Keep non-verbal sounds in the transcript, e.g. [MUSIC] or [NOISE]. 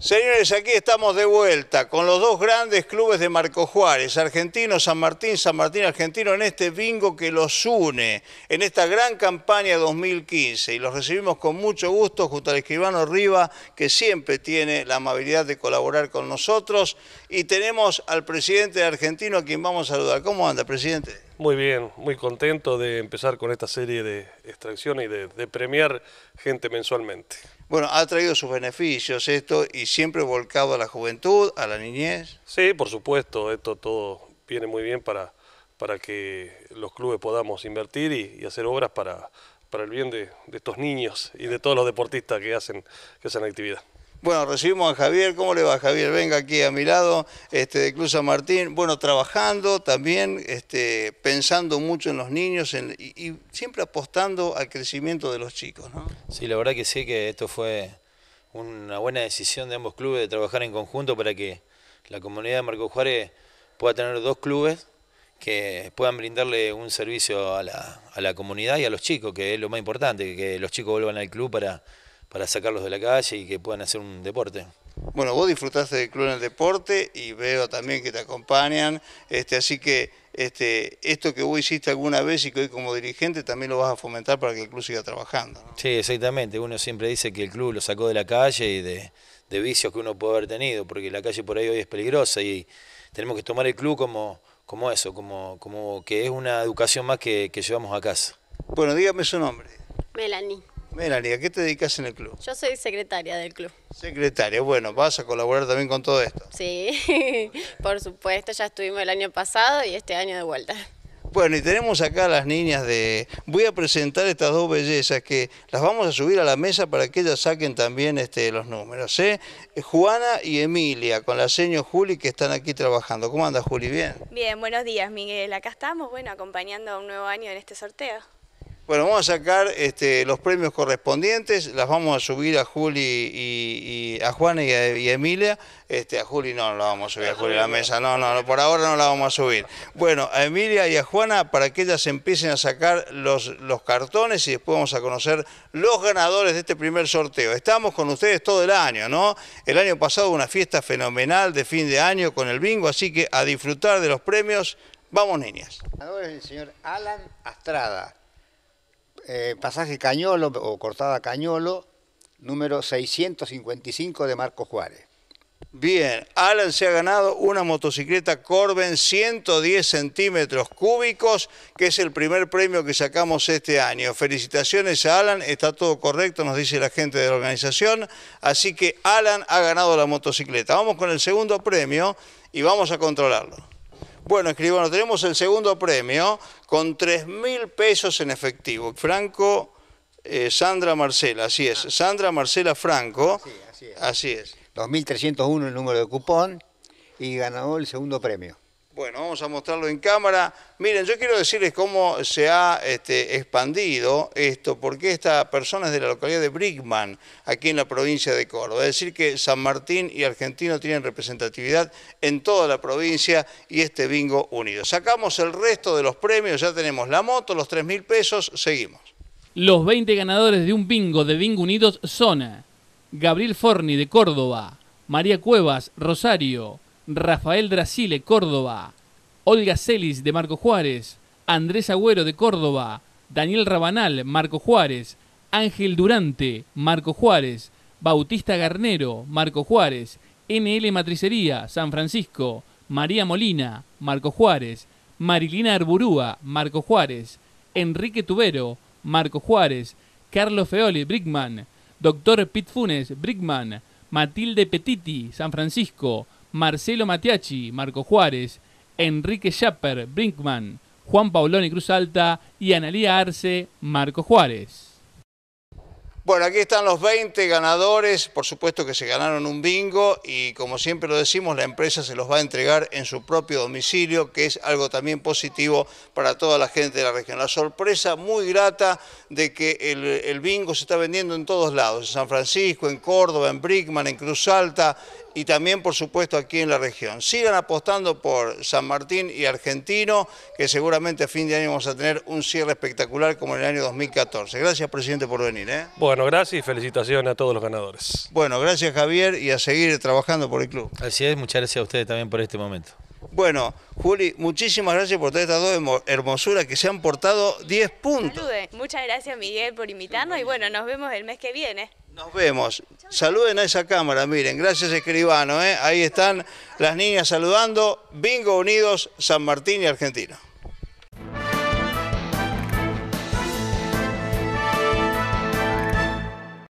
Señores, aquí estamos de vuelta con los dos grandes clubes de Marco Juárez, Argentino San Martín, San Martín Argentino, en este bingo que los une, en esta gran campaña 2015. Y los recibimos con mucho gusto junto al escribano Riva, que siempre tiene la amabilidad de colaborar con nosotros. Y tenemos al presidente argentino a quien vamos a saludar. ¿Cómo anda, presidente? Muy bien, muy contento de empezar con esta serie de extracciones y de, premiar gente mensualmente. Bueno, ha traído sus beneficios esto y siempre volcado a la juventud, a la niñez. Sí, por supuesto, esto todo viene muy bien para, para que los clubes podamos invertir y, hacer obras para, para el bien de, estos niños y de todos los deportistas que hacen, que hacen actividad. Bueno, recibimos a Javier. ¿Cómo le va, Javier? Venga aquí a mi lado, este, de Cruz San Martín. Bueno, trabajando también, este, pensando mucho en los niños y, siempre apostando al crecimiento de los chicos, ¿no? Sí, la verdad que sí, que esto fue una buena decisión de ambos clubes de trabajar en conjunto para que la comunidad de Marco Juárez pueda tener dos clubes que puedan brindarle un servicio a la, a la comunidad y a los chicos, que es lo más importante, que los chicos vuelvan al club para para sacarlos de la calle y que puedan hacer un deporte. Bueno, vos disfrutaste del club en el deporte y veo también que te acompañan, este, así que este, esto que vos hiciste alguna vez y que hoy como dirigente también lo vas a fomentar para que el club siga trabajando. Sí, exactamente, uno siempre dice que el club lo sacó de la calle y de, vicios que uno puede haber tenido, porque la calle por ahí hoy es peligrosa y tenemos que tomar el club como, como eso, como, como que es una educación más que, que llevamos a casa. Bueno, dígame su nombre. Melanie. Mira, qué te dedicas en el club? Yo soy secretaria del club. Secretaria, bueno, ¿vas a colaborar también con todo esto? Sí, [LAUGHS] por supuesto, ya estuvimos el año pasado y este año de vuelta. Bueno, y tenemos acá a las niñas de... Voy a presentar estas dos bellezas que las vamos a subir a la mesa para que ellas saquen también este, los números. ¿eh? ¿eh? Juana y Emilia, con la seño Juli, que están aquí trabajando. ¿Cómo anda Juli? ¿Bien? Bien, buenos días, Miguel. Acá estamos, bueno, acompañando a un nuevo año en este sorteo. Bueno, vamos a sacar este, los premios correspondientes, las vamos a subir a Juli y, a Juana y a, Emilia. Este, a Juli no, no la vamos a subir a Juli la mesa, no, no, por ahora no la vamos a subir. Bueno, a Emilia y a Juana para que ellas empiecen a sacar los, cartones y después vamos a conocer los ganadores de este primer sorteo. Estamos con ustedes todo el año, ¿no? El año pasado una fiesta fenomenal de fin de año con el bingo, así que a disfrutar de los premios. Vamos, niñas. El es el señor Alan Astrada. Eh, pasaje Cañolo o cortada Cañolo, número 655 de Marco Juárez. Bien, Alan se ha ganado una motocicleta Corben 110 centímetros cúbicos, que es el primer premio que sacamos este año. Felicitaciones a Alan, está todo correcto, nos dice la gente de la organización. Así que Alan ha ganado la motocicleta. Vamos con el segundo premio y vamos a controlarlo. Bueno, escribano, tenemos el segundo premio con 3.000 mil pesos en efectivo. Franco, eh, Sandra Marcela, así es. Ah. Sandra Marcela Franco. así es. Así es. 2301 el número de cupón y ganó el segundo premio. Bueno, vamos a mostrarlo en cámara. Miren, yo quiero decirles cómo se ha este, expandido esto, porque esta persona es de la localidad de Brickman, aquí en la provincia de Córdoba. Es decir, que San Martín y Argentino tienen representatividad en toda la provincia y este bingo unido. Sacamos el resto de los premios, ya tenemos la moto, los 3.000 mil pesos, seguimos. Los 20 ganadores de un bingo de Bingo Unidos son Gabriel Forni de Córdoba, María Cuevas, Rosario, Rafael Drasile, Córdoba, Olga Celis de Marco Juárez, Andrés Agüero de Córdoba, Daniel Rabanal, Marco Juárez, Ángel Durante, Marco Juárez, Bautista Garnero, Marco Juárez, NL Matricería, San Francisco, María Molina, Marco Juárez, Marilina Arburúa, Marco Juárez, Enrique Tubero, Marco Juárez, Carlos Feoli, Brickman, Doctor Pit Funes, Brickman, Matilde Petiti, San Francisco, Marcelo Matiachi, Marco Juárez, Enrique Schapper, Brinkman, Juan Paulón y Cruz Alta y Analía Arce, Marco Juárez. Bueno, aquí están los 20 ganadores, por supuesto que se ganaron un bingo y como siempre lo decimos, la empresa se los va a entregar en su propio domicilio, que es algo también positivo para toda la gente de la región. La sorpresa muy grata de que el, bingo se está vendiendo en todos lados, en San Francisco, en Córdoba, en Brinkman, en Cruz Alta, y también, por supuesto, aquí en la región. Sigan apostando por San Martín y Argentino, que seguramente a fin de año vamos a tener un cierre espectacular como en el año 2014. Gracias, presidente, por venir. ¿eh? Bueno, gracias y felicitaciones a todos los ganadores. Bueno, gracias, Javier, y a seguir trabajando por el club. Así es, muchas gracias a ustedes también por este momento. Bueno, Juli, muchísimas gracias por todas estas dos hermosuras que se han portado 10 puntos. Muchas gracias, Miguel, por invitarnos y bueno, nos vemos el mes que viene. Nos vemos. Saluden a esa cámara, miren. Gracias, escribano. ¿eh? Ahí están las niñas saludando. Bingo Unidos, San Martín y Argentina.